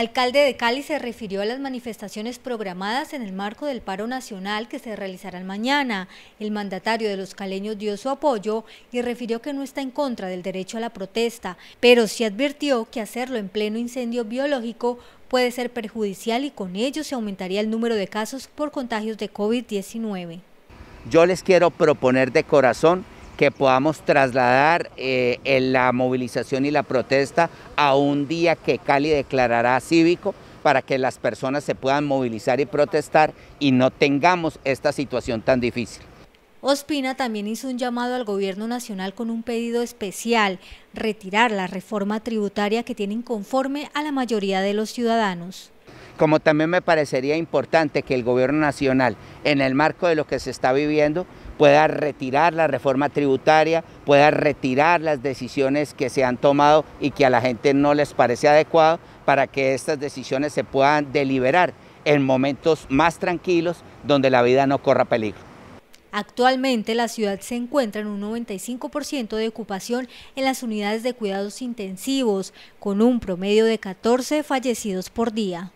alcalde de Cali se refirió a las manifestaciones programadas en el marco del paro nacional que se realizará mañana. El mandatario de los caleños dio su apoyo y refirió que no está en contra del derecho a la protesta, pero sí advirtió que hacerlo en pleno incendio biológico puede ser perjudicial y con ello se aumentaría el número de casos por contagios de COVID-19. Yo les quiero proponer de corazón que podamos trasladar eh, la movilización y la protesta a un día que Cali declarará cívico para que las personas se puedan movilizar y protestar y no tengamos esta situación tan difícil. Ospina también hizo un llamado al gobierno nacional con un pedido especial, retirar la reforma tributaria que tienen conforme a la mayoría de los ciudadanos como también me parecería importante que el gobierno nacional, en el marco de lo que se está viviendo, pueda retirar la reforma tributaria, pueda retirar las decisiones que se han tomado y que a la gente no les parece adecuado para que estas decisiones se puedan deliberar en momentos más tranquilos donde la vida no corra peligro. Actualmente la ciudad se encuentra en un 95% de ocupación en las unidades de cuidados intensivos, con un promedio de 14 fallecidos por día.